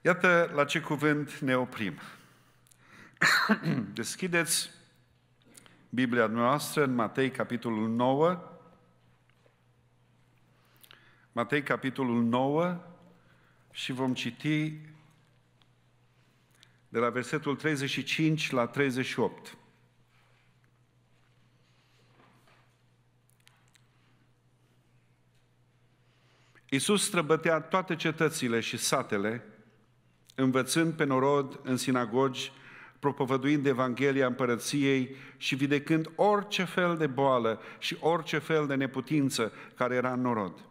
Iată la ce cuvânt ne oprim. Deschideți Biblia noastră în Matei, capitolul 9. Matei, capitolul 9 și vom citi de la versetul 35 la 38. Iisus străbătea toate cetățile și satele învățând pe norod în sinagogi, propovăduind Evanghelia Împărăției și vindecând orice fel de boală și orice fel de neputință care era în norod.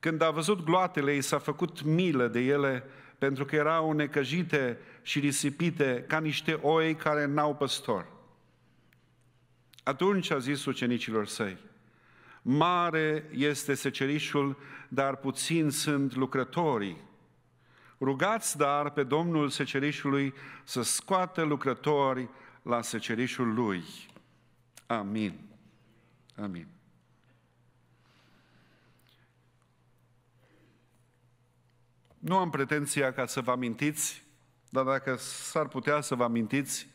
Când a văzut gloatele, i s-a făcut milă de ele, pentru că erau necăjite și risipite ca niște oi care n-au păstor. Atunci a zis ucenicilor săi, Mare este secerișul, dar puțin sunt lucrătorii. Rugați dar pe Domnul secerișului să scoată lucrători la secerișul lui. Amin. Amin. Nu am pretenția ca să vă amintiți, dar dacă s-ar putea să vă amintiți,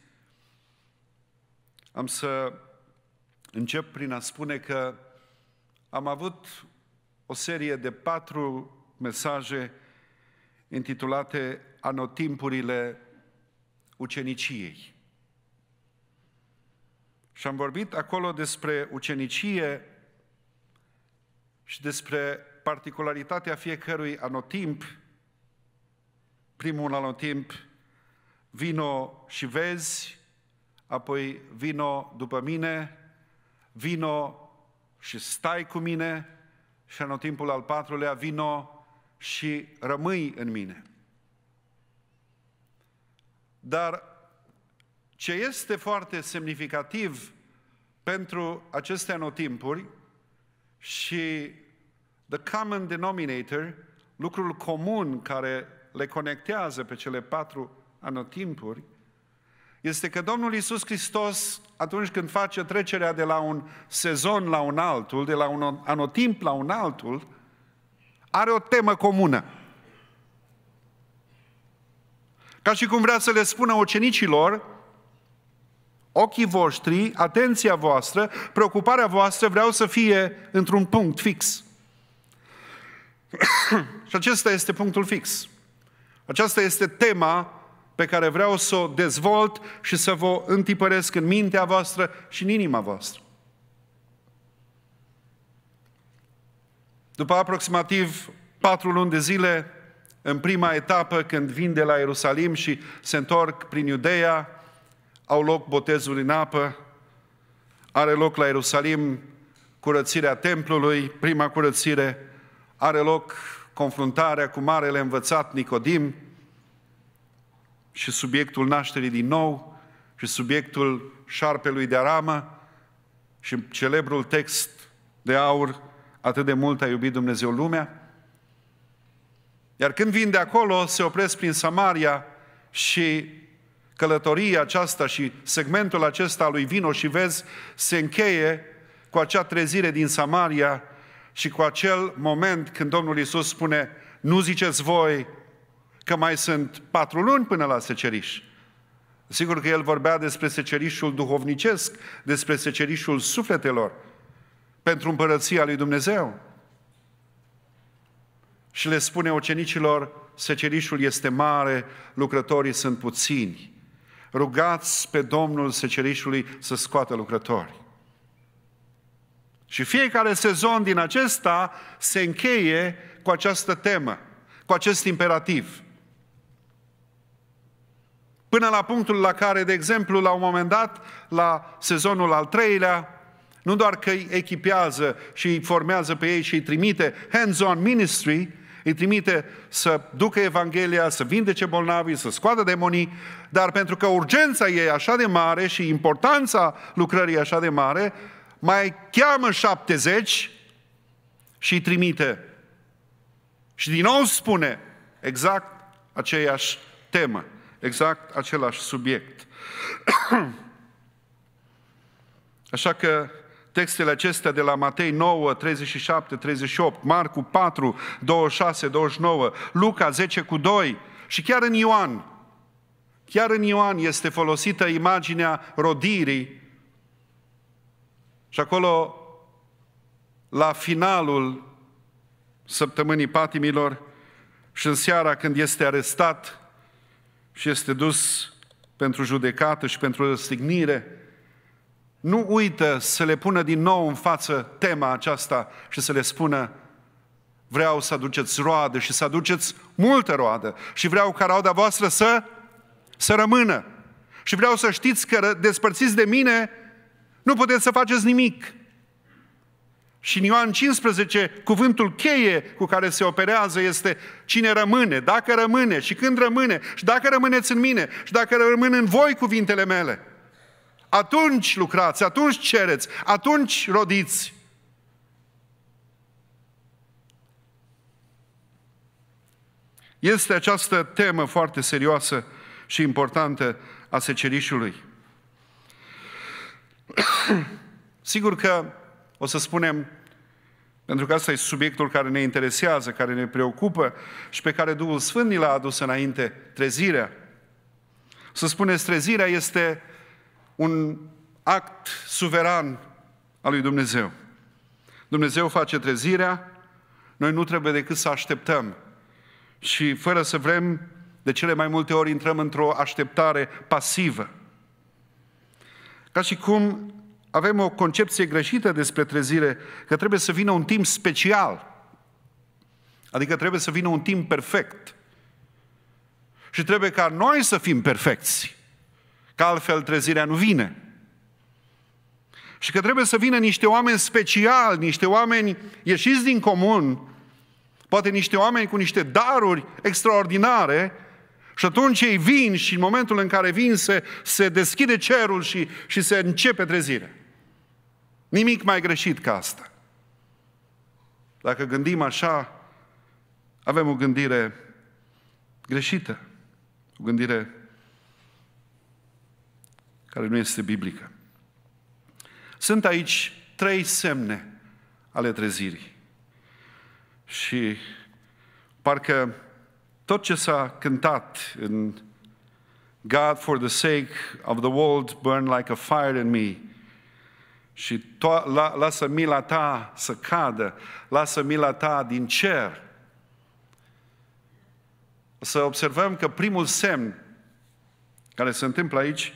am să încep prin a spune că am avut o serie de patru mesaje intitulate Anotimpurile uceniciei. Și am vorbit acolo despre ucenicie și despre particularitatea fiecărui anotimp. Primul anotimp, vino și vezi, apoi vino după mine, vino și stai cu mine și anotimpul al patrulea, vino și rămâi în mine. Dar ce este foarte semnificativ pentru aceste anotimpuri și the common denominator, lucrul comun care le conectează pe cele patru anotimpuri, este că Domnul Isus Hristos, atunci când face trecerea de la un sezon la un altul, de la un anotimp la un altul, are o temă comună. Ca și cum vrea să le spună ucenicilor, ochii voștri, atenția voastră, preocuparea voastră vreau să fie într-un punct fix. și acesta este punctul fix. Aceasta este tema pe care vreau să o dezvolt și să vă întipăresc în mintea voastră și în inima voastră. După aproximativ patru luni de zile, în prima etapă, când vin de la Ierusalim și se întorc prin Iudeea, au loc botezuri în apă, are loc la Ierusalim curățirea templului, prima curățire, are loc confruntarea cu marele învățat Nicodim și subiectul nașterii din nou și subiectul șarpelui de aramă și celebrul text de aur Atât de mult a iubit Dumnezeu lumea. Iar când vin de acolo, se opresc prin Samaria și călătoria aceasta și segmentul acesta al lui Vino și Vezi se încheie cu acea trezire din Samaria și cu acel moment când Domnul Iisus spune nu ziceți voi că mai sunt patru luni până la seceriș. Sigur că el vorbea despre secerișul duhovnicesc, despre secerișul sufletelor, pentru împărăția lui Dumnezeu. Și le spune ucenicilor, secerișul este mare, lucrătorii sunt puțini. Rugați pe Domnul secerișului să scoată lucrători. Și fiecare sezon din acesta se încheie cu această temă, cu acest imperativ. Până la punctul la care, de exemplu, la un moment dat, la sezonul al treilea, nu doar că îi echipează și îi formează pe ei și îi trimite hands-on ministry, îi trimite să ducă Evanghelia, să vindece bolnavii, să scoată demonii, dar pentru că urgența ei e așa de mare și importanța lucrării e așa de mare, mai cheamă 70 și îi trimite. Și din nou spune exact aceeași temă, exact același subiect. Așa că textele acestea de la Matei 9, 37, 38, Marcu 4, 26, 29, Luca 10 cu 2 și chiar în Ioan. Chiar în Ioan este folosită imaginea rodirii și acolo la finalul săptămânii patimilor și în seara când este arestat și este dus pentru judecată și pentru răstignire, nu uită să le pună din nou în față tema aceasta și să le spună vreau să aduceți roadă și să aduceți multă roadă și vreau ca roada voastră să, să rămână. Și vreau să știți că despărțiți de mine nu puteți să faceți nimic. Și în Ioan 15, cuvântul cheie cu care se operează este cine rămâne, dacă rămâne și când rămâne și dacă rămâneți în mine și dacă rămân în voi cuvintele mele. Atunci lucrați, atunci cereți, atunci rodiți. Este această temă foarte serioasă și importantă a secerișului. Sigur că o să spunem, pentru că asta e subiectul care ne interesează, care ne preocupă și pe care Duhul Sfânt ni l-a adus înainte, trezirea. să spuneți, trezirea este un act suveran al lui Dumnezeu. Dumnezeu face trezirea, noi nu trebuie decât să așteptăm. Și fără să vrem, de cele mai multe ori intrăm într-o așteptare pasivă. Ca și cum avem o concepție greșită despre trezire, că trebuie să vină un timp special. Adică trebuie să vină un timp perfect. Și trebuie ca noi să fim perfecți că altfel trezirea nu vine. Și că trebuie să vină niște oameni speciali, niște oameni ieșiți din comun, poate niște oameni cu niște daruri extraordinare, și atunci ei vin și în momentul în care vin se, se deschide cerul și, și se începe trezirea. Nimic mai greșit ca asta. Dacă gândim așa, avem o gândire greșită, o gândire care nu este biblică. Sunt aici trei semne ale trezirii. Și parcă tot ce s-a cântat în God for the sake of the world burn like a fire in me și to- la, lasă mila ta să cadă, lasă mila ta din cer. Să observăm că primul semn care se întâmplă aici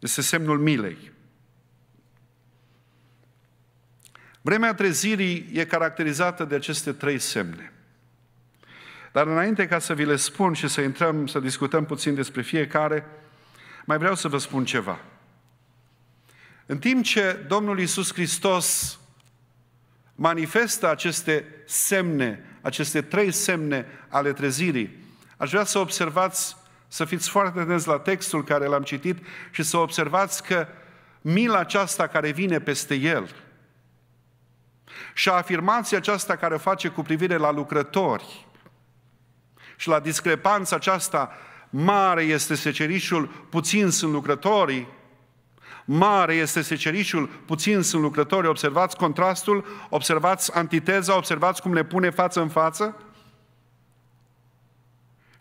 este semnul milei. Vremea trezirii e caracterizată de aceste trei semne. Dar înainte ca să vi le spun și să intrăm, să discutăm puțin despre fiecare, mai vreau să vă spun ceva. În timp ce Domnul Iisus Hristos manifestă aceste semne, aceste trei semne ale trezirii, aș vrea să observați să fiți foarte atenți la textul care l-am citit și să observați că mila aceasta care vine peste el și afirmația aceasta care o face cu privire la lucrători și la discrepanța aceasta mare este secerișul, puțin sunt lucrătorii, mare este secerișul, puțin sunt lucrătorii, observați contrastul, observați antiteza, observați cum le pune față în față,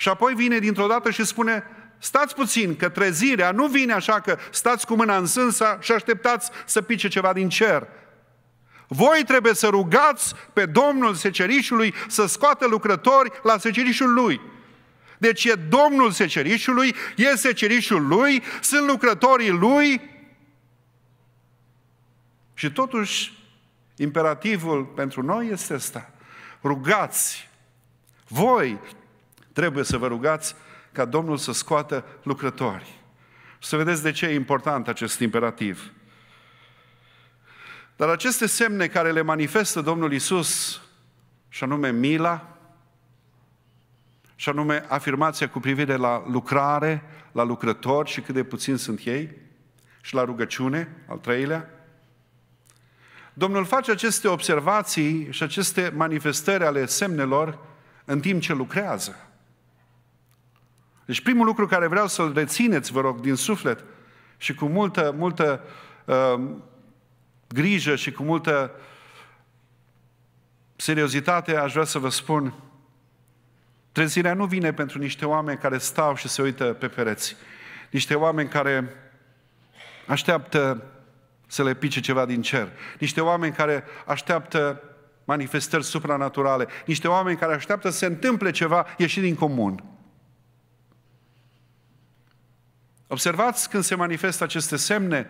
și apoi vine dintr-o dată și spune, stați puțin, că trezirea nu vine așa că stați cu mâna în sânsa și așteptați să pice ceva din cer. Voi trebuie să rugați pe Domnul secerișului să scoată lucrători la secerișul lui. Deci e Domnul secerișului, e secerișul lui, sunt lucrătorii lui. Și totuși, imperativul pentru noi este ăsta. Rugați voi Trebuie să vă rugați ca Domnul să scoată lucrători. Să vedeți de ce e important acest imperativ. Dar aceste semne care le manifestă Domnul Isus, și anume mila, și anume afirmația cu privire la lucrare, la lucrători și cât de puțin sunt ei, și la rugăciune, al treilea, Domnul face aceste observații și aceste manifestări ale semnelor în timp ce lucrează. Deci primul lucru care vreau să-l rețineți, vă rog, din suflet și cu multă, multă uh, grijă și cu multă seriozitate aș vrea să vă spun, trezirea nu vine pentru niște oameni care stau și se uită pe pereți, niște oameni care așteaptă să le pice ceva din cer, niște oameni care așteaptă manifestări supranaturale, niște oameni care așteaptă să se întâmple ceva ieșit din comun. Observați când se manifestă aceste semne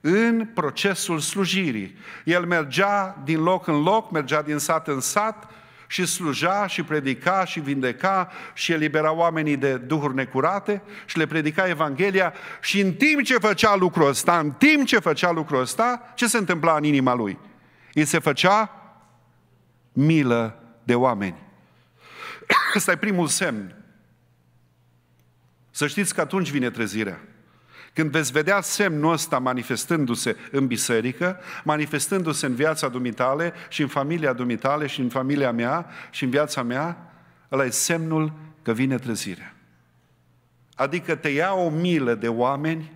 în procesul slujirii. El mergea din loc în loc, mergea din sat în sat și sluja și predica și vindeca și elibera oamenii de duhuri necurate și le predica Evanghelia și în timp ce făcea lucrul ăsta, în timp ce făcea lucrul ăsta, ce se întâmpla în inima lui? Îi se făcea milă de oameni. Ăsta e primul semn să știți că atunci vine trezirea. Când veți vedea semnul ăsta manifestându-se în biserică, manifestându-se în viața dumitale și în familia dumitale și în familia mea și în viața mea, ăla e semnul că vine trezirea. Adică te ia o milă de oameni,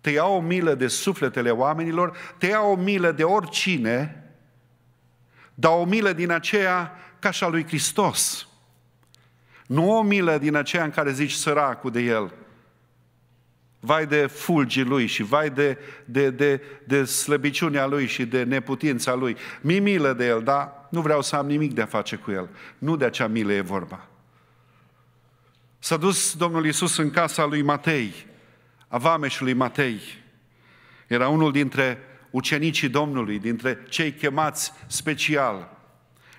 te ia o milă de sufletele oamenilor, te ia o milă de oricine, dar o milă din aceea ca și a lui Hristos. Nu o milă din aceea în care zici săracul de el. Vai de fulgii lui și vai de, de, de, de slăbiciunea lui și de neputința lui. Mi milă de el, da? Nu vreau să am nimic de a face cu el. Nu de acea milă e vorba. S-a dus Domnul Iisus în casa lui Matei, a vameșului Matei. Era unul dintre ucenicii Domnului, dintre cei chemați special.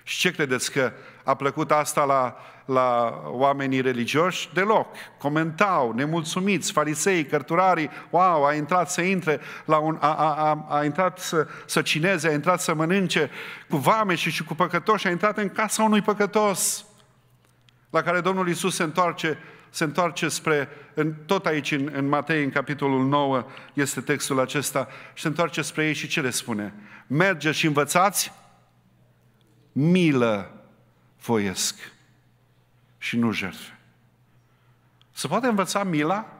Și ce credeți că a plăcut asta la la oamenii religioși deloc. Comentau, nemulțumiți, farisei, cărturarii, wow, a intrat să intre la un, a, a, a, a intrat să, să cineze, a intrat să mănânce cu vame și, și cu păcătoși, a intrat în casa unui păcătos. La care Domnul Isus se întoarce se întoarce spre, în, tot aici în, în Matei, în capitolul 9, este textul acesta, și se întoarce spre ei și ce le spune? Mergeți și învățați milă voiesc și nu jertfe. Se poate învăța mila?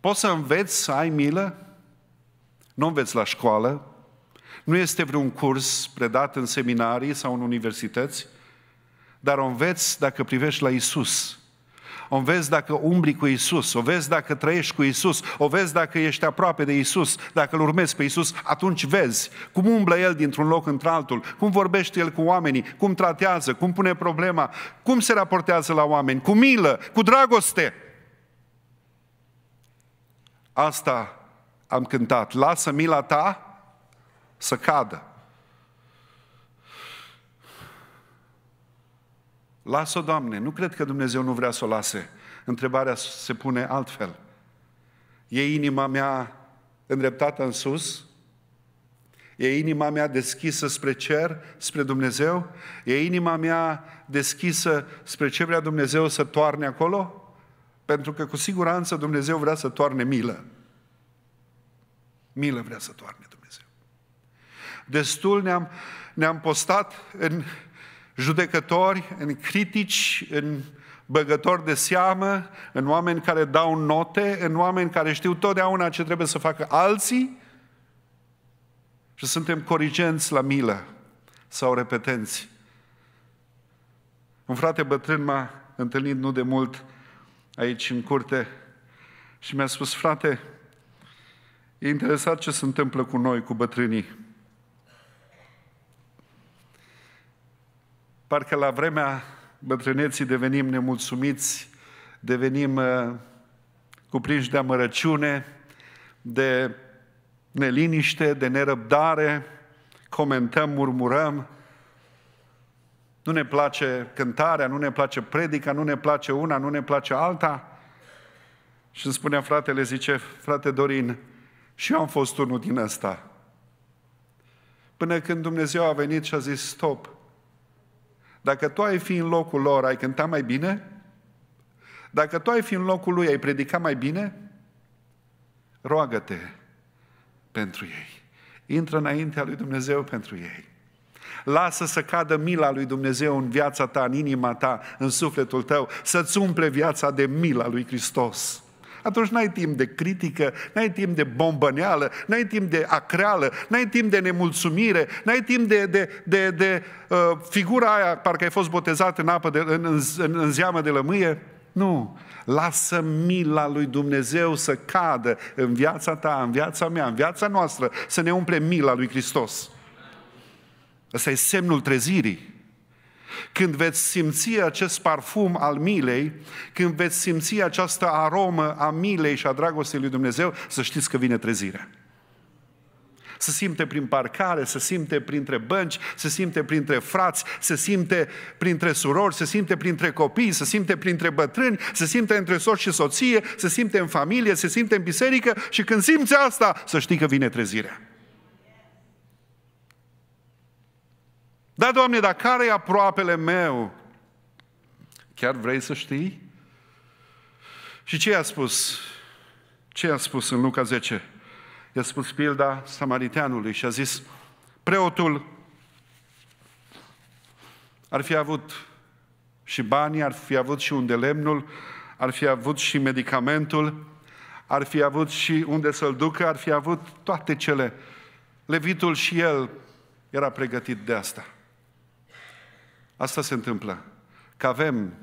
Poți să înveți să ai milă? Nu înveți la școală, nu este vreun curs predat în seminarii sau în universități, dar o înveți dacă privești la Isus, o vezi dacă umbli cu Isus, o vezi dacă trăiești cu Isus, o vezi dacă ești aproape de Isus, dacă îl urmezi pe Isus, atunci vezi cum umblă El dintr-un loc într-altul, cum vorbește El cu oamenii, cum tratează, cum pune problema, cum se raportează la oameni, cu milă, cu dragoste. Asta am cântat. Lasă mila ta să cadă. Lasă-o, Doamne. Nu cred că Dumnezeu nu vrea să o lase. Întrebarea se pune altfel. E inima mea îndreptată în sus? E inima mea deschisă spre cer, spre Dumnezeu? E inima mea deschisă spre ce vrea Dumnezeu să toarne acolo? Pentru că cu siguranță Dumnezeu vrea să toarne milă. Milă vrea să toarne Dumnezeu. Destul ne-am, ne-am postat în judecători, în critici, în băgători de seamă, în oameni care dau note, în oameni care știu totdeauna ce trebuie să facă alții și suntem corigenți la milă sau repetenți. Un frate bătrân m-a întâlnit nu de mult aici în curte și mi-a spus, frate, e interesat ce se întâmplă cu noi, cu bătrânii. Parcă la vremea bătrâneții devenim nemulțumiți, devenim uh, cuprinși de amărăciune, de neliniște, de nerăbdare, comentăm, murmurăm, nu ne place cântarea, nu ne place predica, nu ne place una, nu ne place alta. Și îmi spunea fratele, zice, frate Dorin, și eu am fost unul din ăsta. Până când Dumnezeu a venit și a zis, stop, dacă tu ai fi în locul lor, ai cânta mai bine? Dacă tu ai fi în locul lui, ai predica mai bine? Roagă-te pentru ei. Intră înaintea lui Dumnezeu pentru ei. Lasă să cadă mila lui Dumnezeu în viața ta, în inima ta, în sufletul tău, să-ți umple viața de mila lui Hristos atunci n-ai timp de critică, n-ai timp de bombăneală, n-ai timp de acreală, n-ai timp de nemulțumire, n-ai timp de, de, de, de uh, figura aia, parcă ai fost botezat în apă, de, în, în, în, în zeamă de lămâie. Nu. Lasă mila lui Dumnezeu să cadă în viața ta, în viața mea, în viața noastră, să ne umple mila lui Hristos. Ăsta e semnul trezirii. Când veți simți acest parfum al milei, când veți simți această aromă a milei și a dragostei lui Dumnezeu, să știți că vine trezirea. Se simte prin parcare, se simte printre bănci, se simte printre frați, se simte printre surori, se simte printre copii, se simte printre bătrâni, se simte între soț și soție, se simte în familie, se simte în biserică și când simți asta, să știi că vine trezirea. Da, Doamne, dar care e aproapele meu? Chiar vrei să știi? Și ce i-a spus? Ce i-a spus în Luca 10? I-a spus pilda samariteanului și a zis, preotul ar fi avut și banii, ar fi avut și unde lemnul, ar fi avut și medicamentul, ar fi avut și unde să-l ducă, ar fi avut toate cele. Levitul și el era pregătit de asta. Asta se întâmplă. Că avem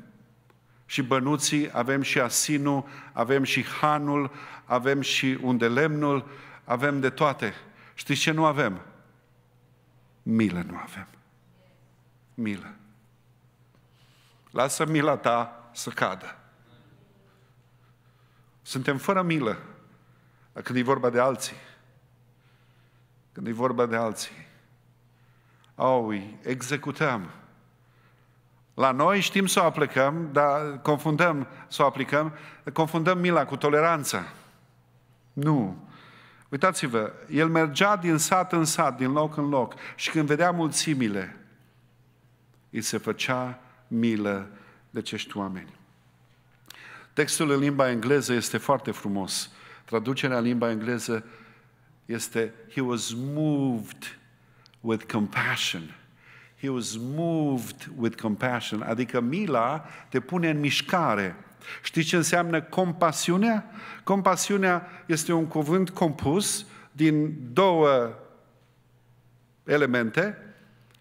și bănuții, avem și asinul, avem și hanul, avem și undelemnul, avem de toate. Știți ce nu avem? Milă nu avem. Milă. Lasă mila ta să cadă. Suntem fără milă când e vorba de alții. Când e vorba de alții. Au, executăm la noi știm să o aplicăm, dar confundăm să o aplicăm, confundăm mila cu toleranță. Nu. Uitați-vă, el mergea din sat în sat, din loc în loc și când vedea mulțimile, îi se făcea milă de acești oameni. Textul în limba engleză este foarte frumos. Traducerea în limba engleză este He was moved with compassion. He was moved with compassion, adică mila te pune în mișcare. Știi ce înseamnă compasiunea? Compasiunea este un cuvânt compus din două elemente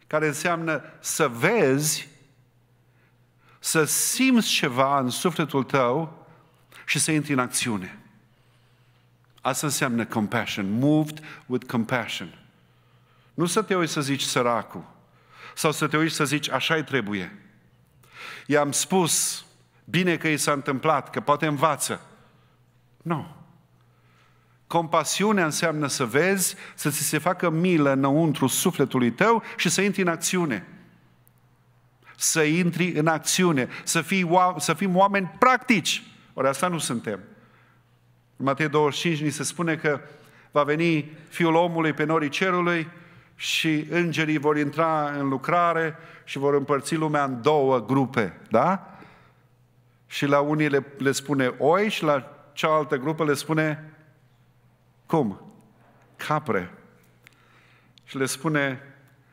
care înseamnă să vezi, să simți ceva în sufletul tău și să intri în acțiune. Asta înseamnă compassion, moved with compassion. Nu să te uiți să zici săracul, sau să te uiți să zici, așa e trebuie. I-am spus, bine că i s-a întâmplat, că poate învață. Nu. Compasiunea înseamnă să vezi, să ți se facă milă înăuntru sufletului tău și să intri în acțiune. Să intri în acțiune, să, fii, să fim oameni practici. Ori asta nu suntem. În Matei 25 ni se spune că va veni Fiul omului pe norii cerului și îngerii vor intra în lucrare și vor împărți lumea în două grupe, da? Și la unii le, le spune oi și la cealaltă grupă le spune cum? Capre. Și le spune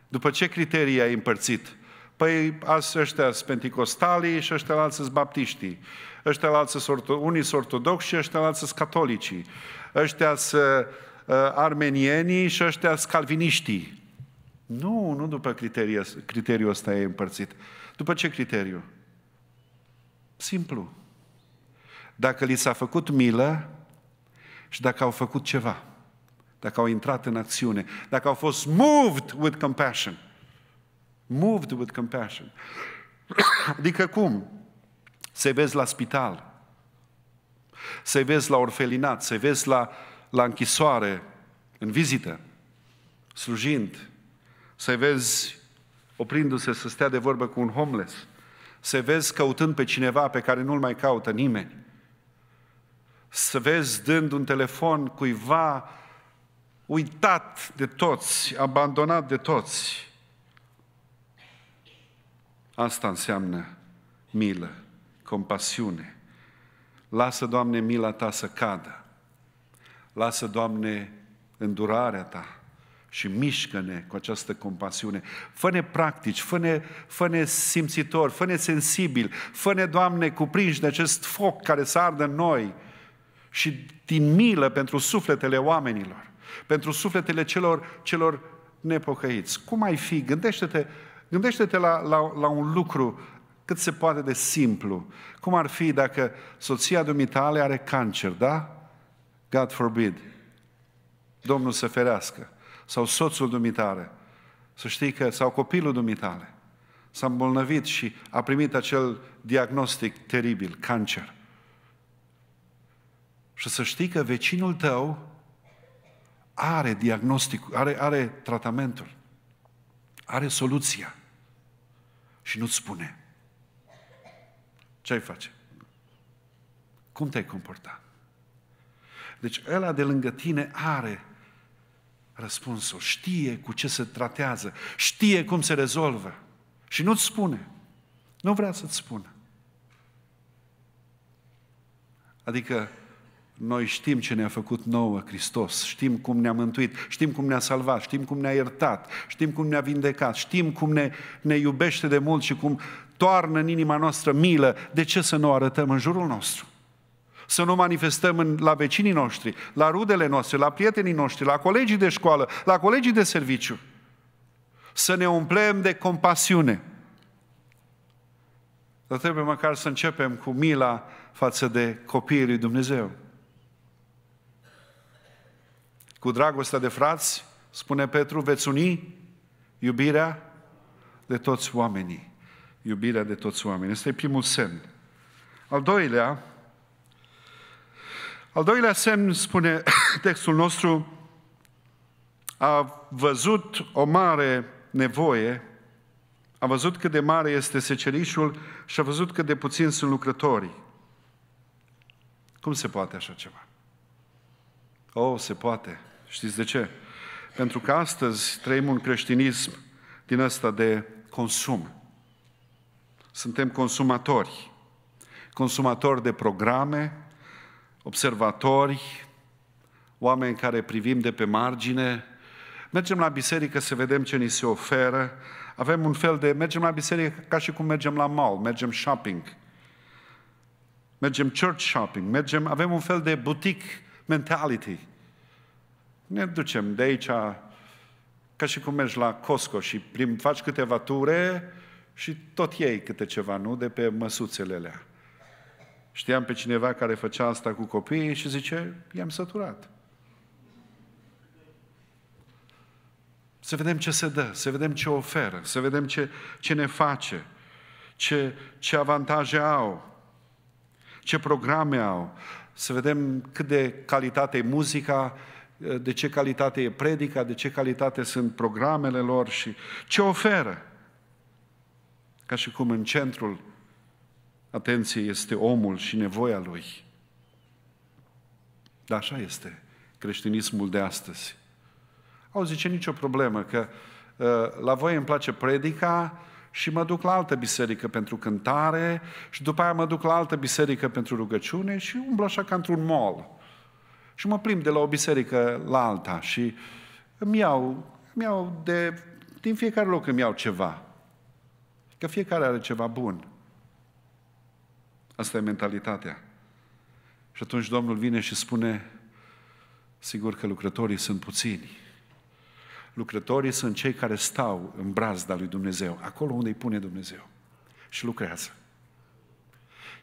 după ce criterii ai împărțit? Păi azi ăștia sunt penticostalii și ăștia alții sunt baptiștii. Ăștia alții sunt unii sunt ortodoxi și ăștia alții sunt catolicii. Ăștia sunt uh, armenienii și ăștia sunt calviniștii. Nu, nu după criteriul, criteriul ăsta e împărțit. După ce criteriu? Simplu. Dacă li s-a făcut milă și dacă au făcut ceva, dacă au intrat în acțiune, dacă au fost moved with compassion. Moved with compassion. Adică cum? Se vezi la spital, se vezi la orfelinat, se vezi la, la închisoare, în vizită, slujind, să-i vezi oprindu-se să stea de vorbă cu un homeless, să vezi căutând pe cineva pe care nu-l mai caută nimeni, să vezi dând un telefon cuiva uitat de toți, abandonat de toți. Asta înseamnă milă, compasiune. Lasă, Doamne, mila Ta să cadă. Lasă, Doamne, îndurarea Ta și mișcă-ne cu această compasiune. Fă-ne practici, fă-ne, fă-ne simțitori, fă-ne sensibili, fă-ne, Doamne, cuprinși de acest foc care să ardă în noi și din milă pentru sufletele oamenilor, pentru sufletele celor, celor nepocăiți. Cum ai fi? Gândește-te, gândește-te la, la, la un lucru cât se poate de simplu. Cum ar fi dacă soția dumitale are cancer, da? God forbid. Domnul să ferească sau soțul dumitare, să știi că, sau copilul dumitare, s-a îmbolnăvit și a primit acel diagnostic teribil, cancer. Și să știi că vecinul tău are diagnostic, are, are tratamentul, are soluția și nu-ți spune. Ce ai face? Cum te-ai comporta? Deci ăla de lângă tine are răspunsul, știe cu ce se tratează, știe cum se rezolvă și nu-ți spune. Nu vrea să-ți spună. Adică noi știm ce ne-a făcut nouă Hristos, știm cum ne-a mântuit, știm cum ne-a salvat, știm cum ne-a iertat, știm cum ne-a vindecat, știm cum ne, ne iubește de mult și cum toarnă în inima noastră milă. De ce să nu o arătăm în jurul nostru? să nu manifestăm în, la vecinii noștri, la rudele noastre, la prietenii noștri, la colegii de școală, la colegii de serviciu. Să ne umplem de compasiune. Dar trebuie măcar să începem cu mila față de copiii lui Dumnezeu. Cu dragostea de frați, spune Petru, veți uni iubirea de toți oamenii. Iubirea de toți oamenii. Este primul semn. Al doilea, al doilea semn, spune textul nostru, a văzut o mare nevoie, a văzut cât de mare este secerișul și a văzut cât de puțin sunt lucrătorii. Cum se poate așa ceva? Oh, se poate. Știți de ce? Pentru că astăzi trăim un creștinism din ăsta de consum. Suntem consumatori. Consumatori de programe, observatori, oameni care privim de pe margine, mergem la biserică să vedem ce ni se oferă, avem un fel de, mergem la biserică ca și cum mergem la mall, mergem shopping, mergem church shopping, mergem, avem un fel de butic mentality. Ne ducem de aici ca și cum mergi la Costco și prim, faci câteva ture și tot iei câte ceva, nu? De pe măsuțele alea. Știam pe cineva care făcea asta cu copiii și zice, i-am săturat. Să vedem ce se dă, să vedem ce oferă, să vedem ce, ce ne face, ce, ce avantaje au, ce programe au, să vedem cât de calitate e muzica, de ce calitate e predica, de ce calitate sunt programele lor și ce oferă. Ca și cum în centrul Atenție este omul și nevoia lui. Dar așa este creștinismul de astăzi. Au zice nicio problemă că ă, la voi îmi place predica și mă duc la altă biserică pentru cântare și după aia mă duc la altă biserică pentru rugăciune și umblă așa ca într-un mall. Și mă plimb de la o biserică la alta și îmi iau, îmi iau de, din fiecare loc îmi iau ceva. Că fiecare are ceva bun. Asta e mentalitatea. Și atunci Domnul vine și spune, sigur că lucrătorii sunt puțini. Lucrătorii sunt cei care stau în brazda lui Dumnezeu, acolo unde îi pune Dumnezeu și lucrează.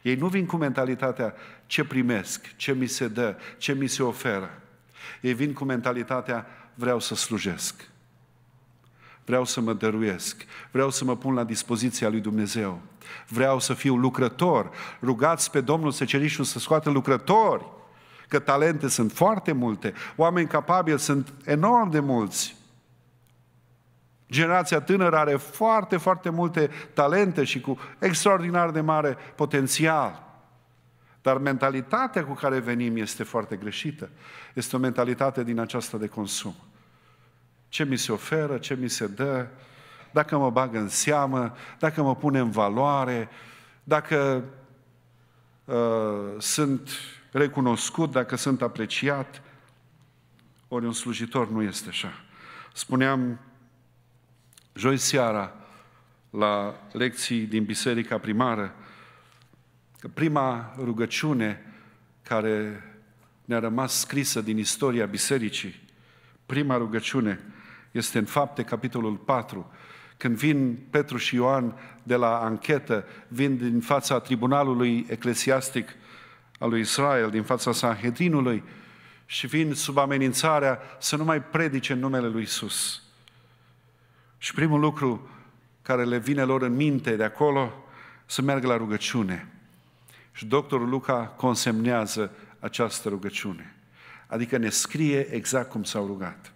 Ei nu vin cu mentalitatea ce primesc, ce mi se dă, ce mi se oferă. Ei vin cu mentalitatea vreau să slujesc. Vreau să mă dăruiesc, vreau să mă pun la dispoziția lui Dumnezeu, vreau să fiu lucrător. Rugați pe Domnul Secerișul să scoată lucrători, că talente sunt foarte multe, oameni capabili sunt enorm de mulți. Generația tânără are foarte, foarte multe talente și cu extraordinar de mare potențial. Dar mentalitatea cu care venim este foarte greșită. Este o mentalitate din aceasta de consum ce mi se oferă, ce mi se dă, dacă mă bag în seamă, dacă mă pune în valoare, dacă uh, sunt recunoscut, dacă sunt apreciat. Ori un slujitor nu este așa. Spuneam joi seara la lecții din biserica primară că prima rugăciune care ne-a rămas scrisă din istoria bisericii, prima rugăciune este în fapte, capitolul 4, când vin Petru și Ioan de la anchetă, vin din fața tribunalului eclesiastic al lui Israel, din fața Sanhedrinului și vin sub amenințarea să nu mai predice în numele lui Isus. Și primul lucru care le vine lor în minte de acolo, să meargă la rugăciune. Și doctorul Luca consemnează această rugăciune. Adică ne scrie exact cum s-au rugat.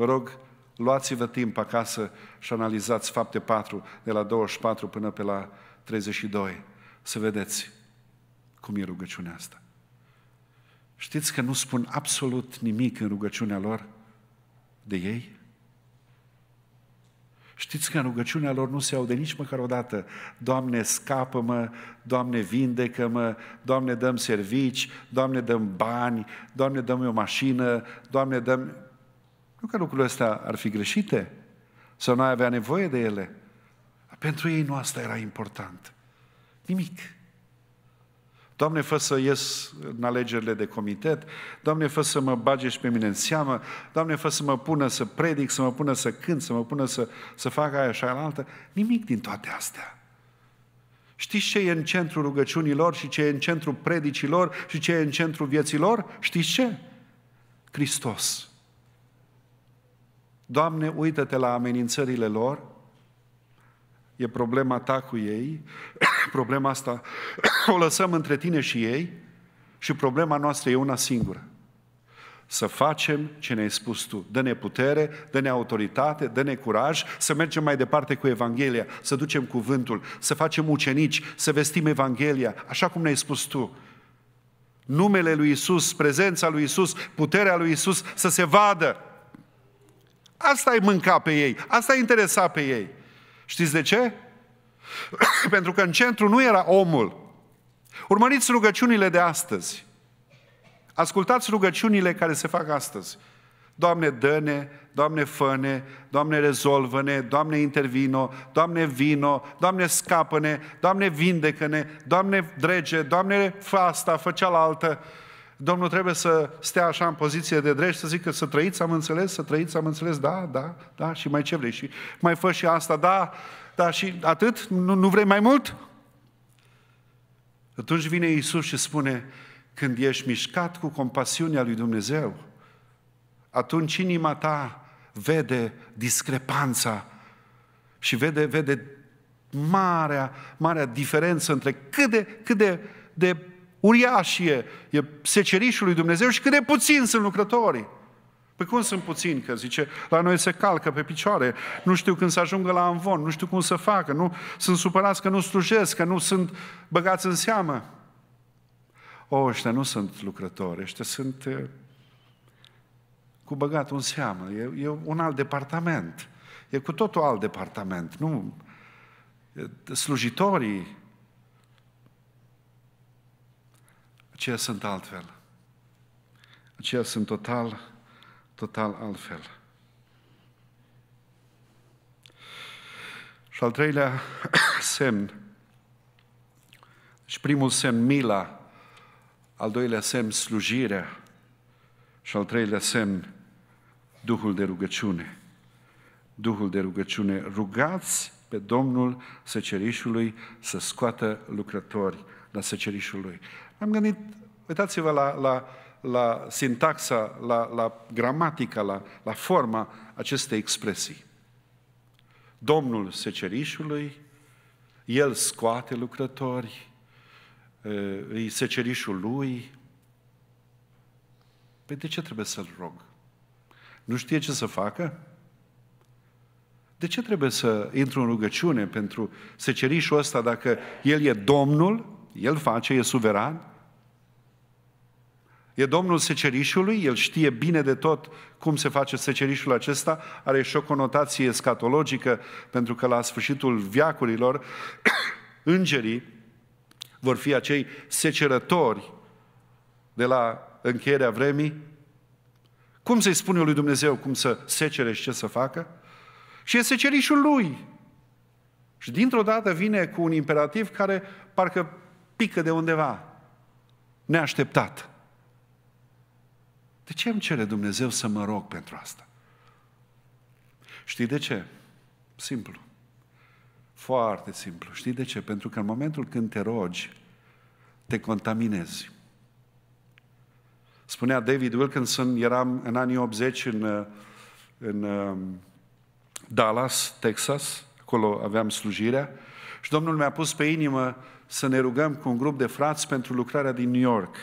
Vă rog, luați-vă timp acasă și analizați fapte 4, de la 24 până pe la 32, să vedeți cum e rugăciunea asta. Știți că nu spun absolut nimic în rugăciunea lor de ei? Știți că în rugăciunea lor nu se aude nici măcar o dată Doamne, scapă-mă, Doamne, vindecă-mă, Doamne, dăm servici, Doamne, dăm bani, Doamne, dăm o mașină, Doamne, dăm... Nu că lucrurile astea ar fi greșite sau nu ai avea nevoie de ele. Pentru ei nu asta era important. Nimic. Doamne, fă să ies în alegerile de comitet, Doamne, fă să mă bage și pe mine în seamă, Doamne, fă să mă pună să predic, să mă pună să cânt, să mă pună să, să fac aia și aia la altă. Nimic din toate astea. Știți ce e în centrul rugăciunilor și ce e în centrul predicilor și ce e în centrul vieților? Știți ce? Hristos. Doamne, uită-te la amenințările lor, e problema ta cu ei, problema asta o lăsăm între tine și ei și problema noastră e una singură. Să facem ce ne-ai spus tu. Dă-ne putere, dă-ne autoritate, dă-ne curaj să mergem mai departe cu Evanghelia, să ducem cuvântul, să facem ucenici, să vestim Evanghelia, așa cum ne-ai spus tu. Numele lui Isus, prezența lui Isus, puterea lui Isus să se vadă Asta îi mânca pe ei, asta îi interesa pe ei. Știți de ce? Pentru că în centru nu era omul. Urmăriți rugăciunile de astăzi. Ascultați rugăciunile care se fac astăzi. Doamne, dă-ne, Doamne, fă-ne, Doamne, rezolvă-ne, Doamne, intervino, Doamne, vino, Doamne, scapă-ne, Doamne, vindecă-ne, Doamne, drege, Doamne, fă asta, fă cealaltă. Domnul trebuie să stea așa în poziție de drept, să zică să trăiți, am înțeles, să trăiți, am înțeles, da, da, da, și mai ce vrei, și mai fă și asta, da, da, și atât, nu, nu vrei mai mult? Atunci vine Isus și spune, când ești mișcat cu compasiunea lui Dumnezeu, atunci inima ta vede discrepanța și vede, vede marea, marea diferență între cât de, cât de, de uriaș e, e secerișul lui Dumnezeu și cât de puțin sunt lucrătorii. Păi cum sunt puțin, Că zice, la noi se calcă pe picioare, nu știu când să ajungă la anvon, nu știu cum să facă, nu sunt supărați că nu slujesc, că nu sunt băgați în seamă. O, ăștia nu sunt lucrători, ăștia sunt e, cu băgat în seamă, e, e un alt departament, e cu totul alt departament, nu... Slujitorii aceia sunt altfel. Aceia sunt total, total altfel. Și al treilea semn, și deci primul semn mila, al doilea semn slujirea și al treilea semn Duhul de rugăciune. Duhul de rugăciune. Rugați pe Domnul Săcerișului să scoată lucrători la Săcerișul lui. Am gândit, uitați-vă la, la, la sintaxa, la, la gramatica, la, la forma acestei expresii. Domnul secerișului, el scoate lucrători, îi secerișul lui. Păi de ce trebuie să-l rog? Nu știe ce să facă? De ce trebuie să intru în rugăciune pentru secerișul ăsta dacă el e Domnul el face, e suveran. E domnul secerișului, el știe bine de tot cum se face secerișul acesta, are și o conotație escatologică, pentru că la sfârșitul viacurilor, îngerii vor fi acei secerători de la încheierea vremii. Cum să-i spune lui Dumnezeu cum să secere și ce să facă? Și e secerișul lui. Și dintr-o dată vine cu un imperativ care parcă pică de undeva, neașteptat. De ce îmi cere Dumnezeu să mă rog pentru asta? Știi de ce? Simplu. Foarte simplu. Știi de ce? Pentru că în momentul când te rogi, te contaminezi. Spunea David Wilkinson, eram în anii 80 în, în Dallas, Texas, acolo aveam slujirea și Domnul mi-a pus pe inimă să ne rugăm cu un grup de frați pentru lucrarea din New York.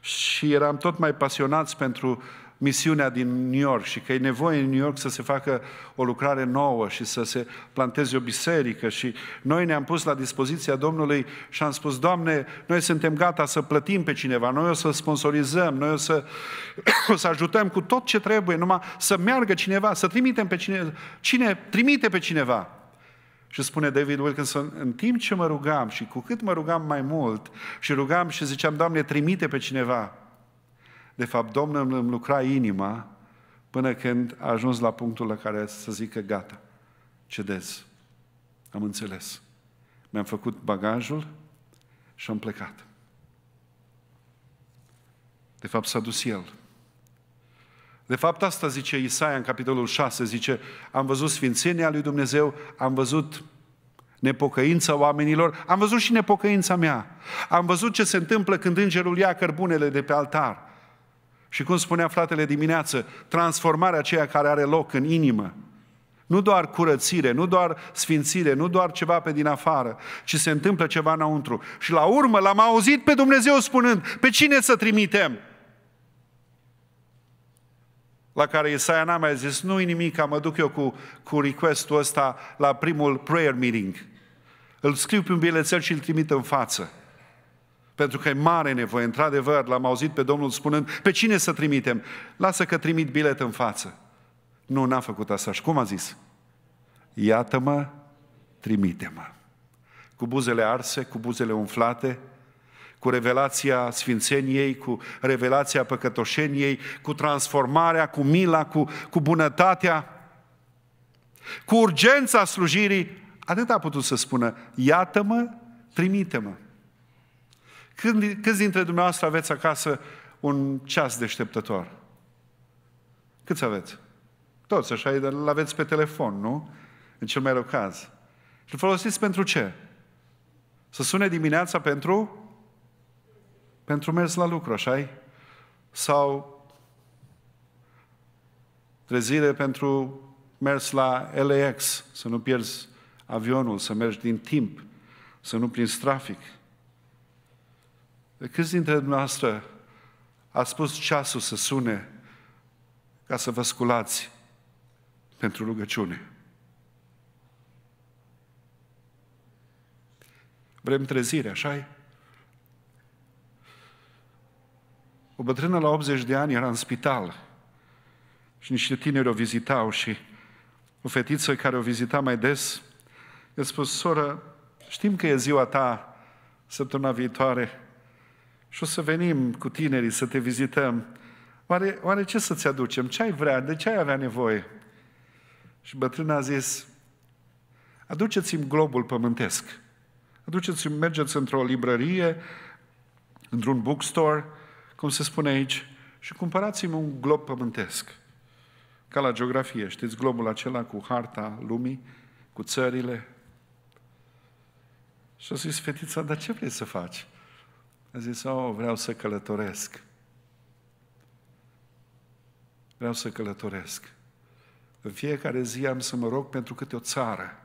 Și eram tot mai pasionați pentru misiunea din New York și că e nevoie în New York să se facă o lucrare nouă și să se planteze o biserică și noi ne-am pus la dispoziția Domnului și am spus, Doamne, noi suntem gata să plătim pe cineva, noi o să sponsorizăm, noi o să, o să ajutăm cu tot ce trebuie, numai să meargă cineva, să trimitem pe cineva. Cine trimite pe cineva? Și spune David Wilkinson, în timp ce mă rugam și cu cât mă rugam mai mult și rugam și ziceam, Doamne, trimite pe cineva. De fapt, Domnul îmi lucra inima până când a ajuns la punctul la care să zică, gata, cedez. Am înțeles. Mi-am făcut bagajul și am plecat. De fapt, s-a dus el. De fapt, asta zice Isaia în capitolul 6, zice, am văzut sfințenia lui Dumnezeu, am văzut nepocăința oamenilor, am văzut și nepocăința mea. Am văzut ce se întâmplă când îngerul ia cărbunele de pe altar. Și cum spunea fratele dimineață, transformarea aceea care are loc în inimă. Nu doar curățire, nu doar sfințire, nu doar ceva pe din afară, ci se întâmplă ceva înăuntru. Și la urmă l-am auzit pe Dumnezeu spunând, pe cine să trimitem? La care Isaia n-a mai zis, nu-i nimic, mă duc eu cu, cu requestul ăsta la primul prayer meeting. Îl scriu pe un bilețel și îl trimit în față. Pentru că e mare nevoie, într-adevăr, l-am auzit pe Domnul spunând, pe cine să trimitem? Lasă că trimit bilet în față. Nu, n-a făcut asta. Și cum a zis? Iată-mă, trimite-mă. Cu buzele arse, cu buzele umflate, cu revelația sfințeniei, cu revelația păcătoșeniei, cu transformarea, cu mila, cu, cu bunătatea, cu urgența slujirii, atât a putut să spună, iată-mă, trimite-mă. Când, câți dintre dumneavoastră aveți acasă un ceas deșteptător? Câți aveți? Toți, așa, îl aveți pe telefon, nu? În cel mai rău caz. Și îl folosiți pentru ce? Să sune dimineața pentru pentru mers la lucru, așa -i? Sau trezire pentru mers la LAX, să nu pierzi avionul, să mergi din timp, să nu prinzi trafic. De câți dintre dumneavoastră a spus ceasul să sune ca să vă sculați pentru rugăciune? Vrem trezire, așa -i? O bătrână la 80 de ani era în spital și niște tineri o vizitau și o fetiță care o vizita mai des i-a spus, soră, știm că e ziua ta săptămâna viitoare și o să venim cu tinerii să te vizităm. Oare, oare ce să-ți aducem? Ce ai vrea? De ce ai avea nevoie? Și bătrâna a zis, aduceți-mi globul pământesc. Aduceți-mi, mergeți într-o librărie, într-un bookstore, cum se spune aici, și cumpărați-mi un glob pământesc. Ca la geografie, știți, globul acela cu harta lumii, cu țările. Și a zis fetița, dar ce vrei să faci? A zis, oh, vreau să călătoresc. Vreau să călătoresc. În fiecare zi am să mă rog pentru câte o țară.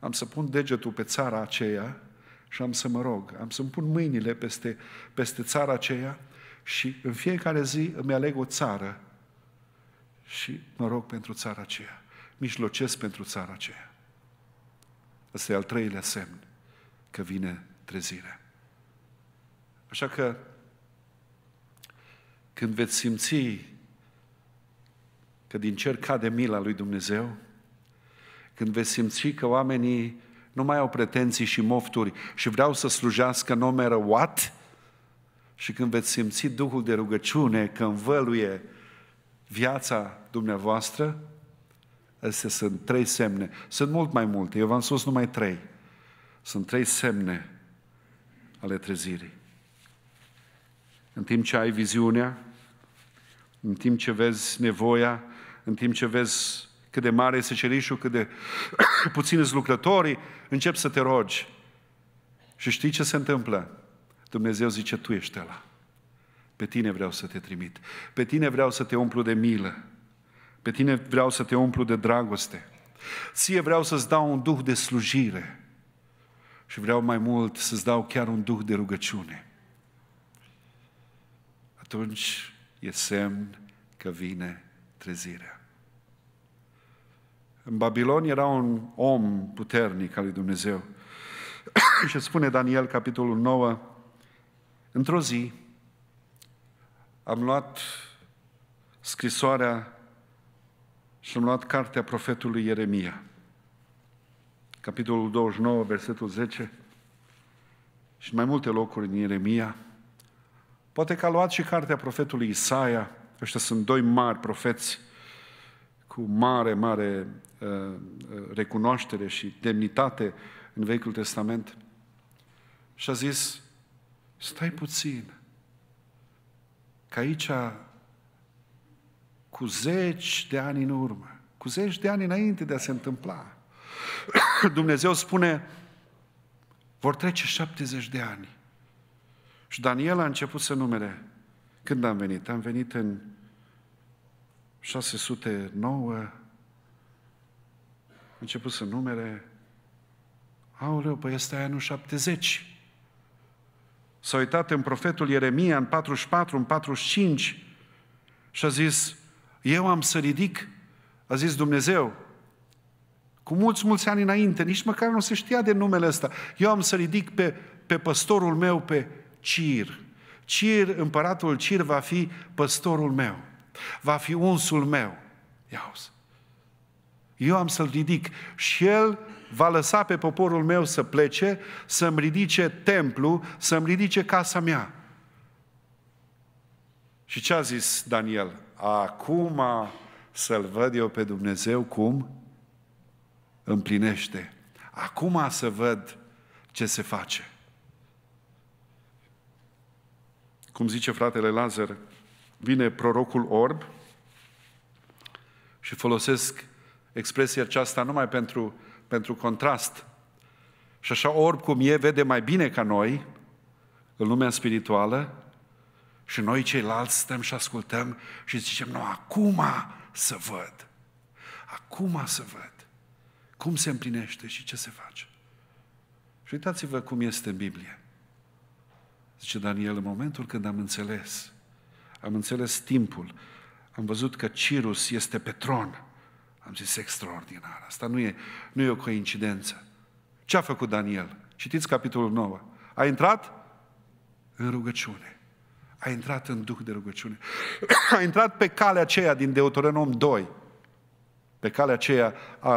Am să pun degetul pe țara aceea și am să mă rog. Am să-mi pun mâinile peste, peste țara aceea și în fiecare zi îmi aleg o țară și mă rog pentru țara aceea. Mijlocesc pentru țara aceea. Ăsta e al treilea semn că vine trezirea. Așa că când veți simți că din cer cade mila lui Dumnezeu, când veți simți că oamenii nu mai au pretenții și mofturi și vreau să slujească în numeră what, și când veți simți Duhul de rugăciune că învăluie viața dumneavoastră, astea sunt trei semne. Sunt mult mai multe, eu v-am spus numai trei. Sunt trei semne ale trezirii. În timp ce ai viziunea, în timp ce vezi nevoia, în timp ce vezi cât de mare este cerișul, cât de puțini sunt lucrătorii, începi să te rogi. Și știi ce se întâmplă? Dumnezeu zice, tu ești ăla. Pe tine vreau să te trimit. Pe tine vreau să te umplu de milă. Pe tine vreau să te umplu de dragoste. Ție vreau să-ți dau un duh de slujire. Și vreau mai mult să-ți dau chiar un duh de rugăciune. Atunci e semn că vine trezirea. În Babilon era un om puternic al lui Dumnezeu. și spune Daniel, capitolul 9, Într-o zi am luat scrisoarea și am luat cartea profetului Ieremia, capitolul 29, versetul 10, și mai multe locuri din Ieremia. Poate că a luat și cartea profetului Isaia, ăștia sunt doi mari profeți cu mare, mare uh, uh recunoaștere și demnitate în Vechiul Testament. Și a zis, Stai puțin, că aici cu zeci de ani în urmă, cu zeci de ani înainte de a se întâmpla, Dumnezeu spune, vor trece 70 de ani. Și Daniel a început să numere. Când am venit? Am venit în 609, a început să numere. Aoleu, păi ăsta e anul 70 s-a uitat în profetul Ieremia în 44, în 45 și a zis, eu am să ridic, a zis Dumnezeu, cu mulți, mulți ani înainte, nici măcar nu se știa de numele ăsta. Eu am să ridic pe, pe păstorul meu, pe Cir. Cir, împăratul Cir va fi păstorul meu, va fi unsul meu. Ia Eu am să-l ridic și el va lăsa pe poporul meu să plece, să-mi ridice templu, să-mi ridice casa mea. Și ce a zis Daniel? Acum să-l văd eu pe Dumnezeu cum împlinește. Acum să văd ce se face. Cum zice fratele Lazar, vine prorocul orb și folosesc expresia aceasta numai pentru pentru contrast. Și așa orb cum e, vede mai bine ca noi în lumea spirituală și noi ceilalți stăm și ascultăm și zicem, nu, acum să văd. Acum să văd. Cum se împlinește și ce se face. Și uitați-vă cum este în Biblie. Zice Daniel, în momentul când am înțeles, am înțeles timpul, am văzut că Cirus este pe tron, am zis, extraordinar, asta nu e, nu e o coincidență. Ce a făcut Daniel? Citiți capitolul 9. A intrat în rugăciune. A intrat în duh de rugăciune. A intrat pe calea aceea din Deuteronom 2, pe calea aceea a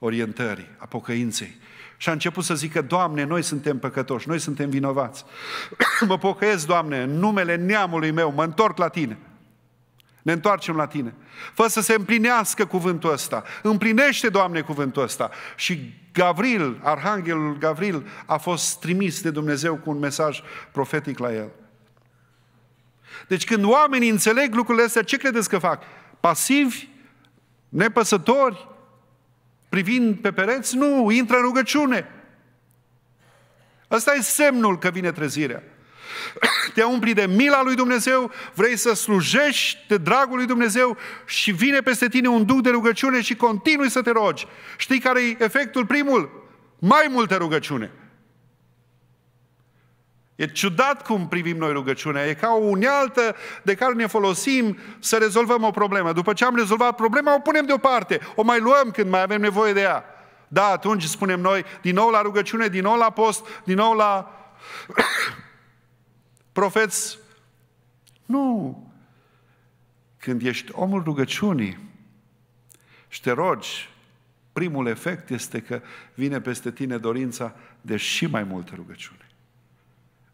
reorientării, a pocăinței. Și a început să zică, Doamne, noi suntem păcătoși, noi suntem vinovați. mă pocăiesc, Doamne, în numele neamului meu, mă întorc la Tine. Ne întoarcem la Tine. Fă să se împlinească cuvântul ăsta. Împlinește, Doamne, cuvântul ăsta. Și Gavril, Arhanghelul Gavril, a fost trimis de Dumnezeu cu un mesaj profetic la el. Deci când oamenii înțeleg lucrurile astea, ce credeți că fac? Pasivi? Nepăsători? Privind pe pereți? Nu, intră în rugăciune. Ăsta e semnul că vine trezirea. te umpli de mila lui Dumnezeu, vrei să slujești de dragul lui Dumnezeu și vine peste tine un duc de rugăciune și continui să te rogi. Știi care e efectul primul? Mai multe rugăciune. E ciudat cum privim noi rugăciunea. E ca o unealtă de care ne folosim să rezolvăm o problemă. După ce am rezolvat problema, o punem deoparte. O mai luăm când mai avem nevoie de ea. Da, atunci spunem noi, din nou la rugăciune, din nou la post, din nou la profeți. Nu! Când ești omul rugăciunii și te rogi, primul efect este că vine peste tine dorința de și mai multă rugăciune.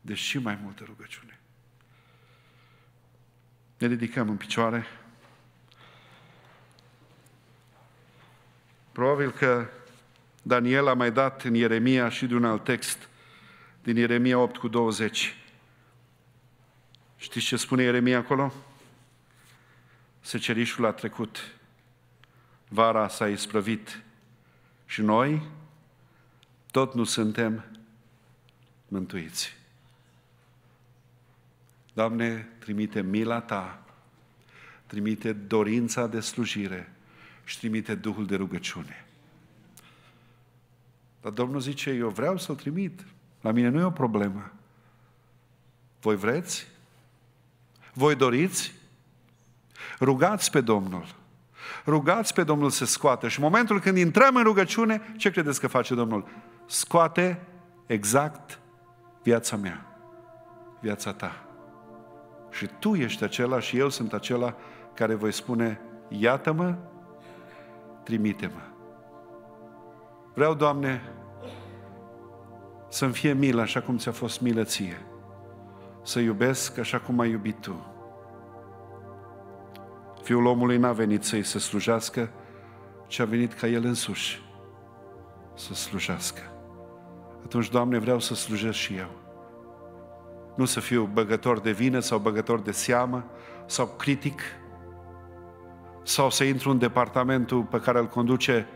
De și mai multă rugăciune. Ne ridicăm în picioare. Probabil că Daniel a mai dat în Ieremia și de un alt text din Ieremia 8 cu 20. Știți ce spune Ieremia acolo? Secerișul a trecut, vara s-a isprăvit și noi tot nu suntem mântuiți. Doamne, trimite mila Ta, trimite dorința de slujire și trimite Duhul de rugăciune. Dar Domnul zice, eu vreau să-L trimit, la mine nu e o problemă. Voi vreți? Voi doriți? Rugați pe Domnul. Rugați pe Domnul să scoată. Și în momentul când intrăm în rugăciune, ce credeți că face Domnul? Scoate exact viața mea, viața ta. Și tu ești acela și eu sunt acela care voi spune, iată-mă, trimite-mă. Vreau, Doamne, să-mi fie milă așa cum ți-a fost milă ție să iubesc așa cum ai iubit tu. Fiul omului n-a venit să-i se slujească, ci a venit ca el însuși să slujească. Atunci, Doamne, vreau să slujesc și eu. Nu să fiu băgător de vină sau băgător de seamă sau critic sau să intru în departamentul pe care îl conduce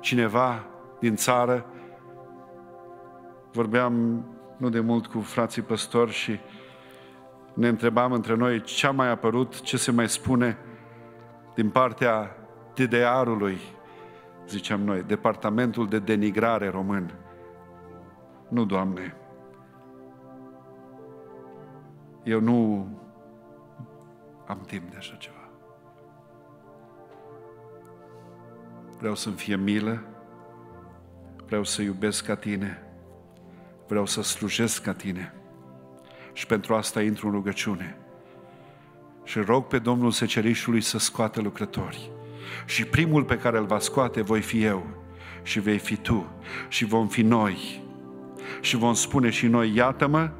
cineva din țară. Vorbeam nu de mult cu frații păstori și ne întrebam între noi ce a mai apărut, ce se mai spune din partea DDR-ului, ziceam noi, Departamentul de Denigrare Român. Nu, Doamne, eu nu am timp de așa ceva. Vreau să-mi fie milă, vreau să iubesc ca Tine, vreau să slujesc ca Tine și pentru asta intru în rugăciune. Și rog pe Domnul Secerișului să scoată lucrători. Și primul pe care îl va scoate voi fi eu și vei fi tu și vom fi noi. Și vom spune și noi, iată-mă,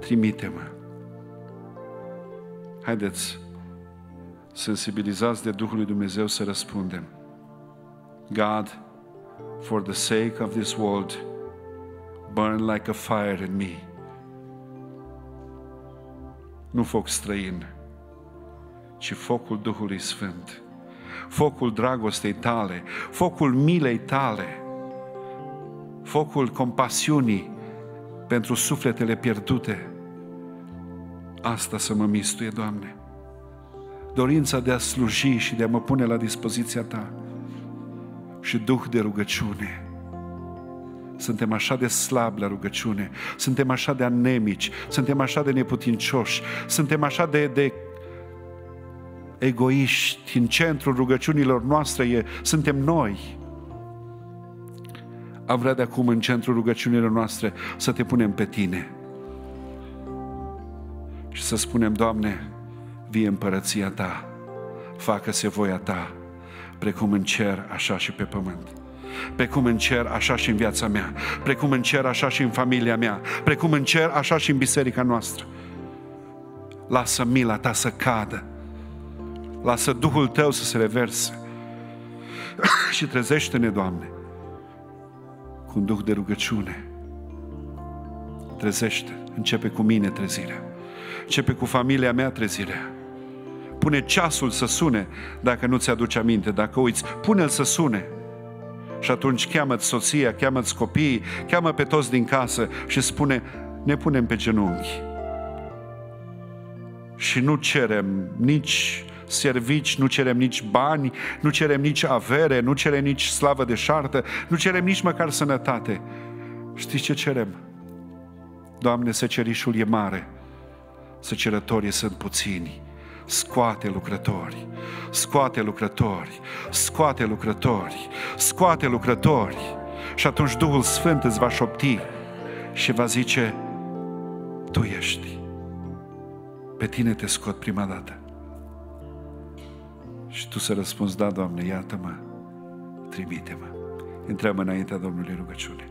trimite-mă. Haideți, sensibilizați de Duhul lui Dumnezeu să răspundem. God, for the sake of this world, burn like a fire in me nu foc străin, ci focul Duhului Sfânt, focul dragostei tale, focul milei tale, focul compasiunii pentru sufletele pierdute. Asta să mă mistuie, Doamne. Dorința de a sluji și de a mă pune la dispoziția Ta și Duh de rugăciune suntem așa de slabi la rugăciune, suntem așa de anemici, suntem așa de neputincioși, suntem așa de, de egoiști. În centrul rugăciunilor noastre e, suntem noi. Am vrea de acum în centrul rugăciunilor noastre să te punem pe tine și să spunem, Doamne, vie împărăția Ta, facă-se voia Ta, precum în cer, așa și pe pământ. Precum în cer, așa și în viața mea. Precum în cer, așa și în familia mea. Precum în cer, așa și în biserica noastră. Lasă mila ta să cadă. Lasă Duhul tău să se reverse. și trezește-ne, Doamne, cu un Duh de rugăciune. Trezește. Începe cu mine trezirea. Începe cu familia mea trezirea pune ceasul să sune dacă nu ți aduce aminte, dacă uiți, pune-l să sune. Și atunci cheamă-ți soția, cheamă-ți copiii, cheamă pe toți din casă și spune, ne punem pe genunchi. Și nu cerem nici servici, nu cerem nici bani, nu cerem nici avere, nu cerem nici slavă de șartă, nu cerem nici măcar sănătate. Știți ce cerem? Doamne, secerișul e mare, secerătorii sunt puțini, scoate lucrători, scoate lucrători, scoate lucrători, scoate lucrători. Și atunci Duhul Sfânt îți va șopti și va zice, tu ești. Pe tine te scot prima dată. Și tu să răspunzi, da, Doamne, iată-mă, trimite-mă. Întreabă înaintea Domnului rugăciune.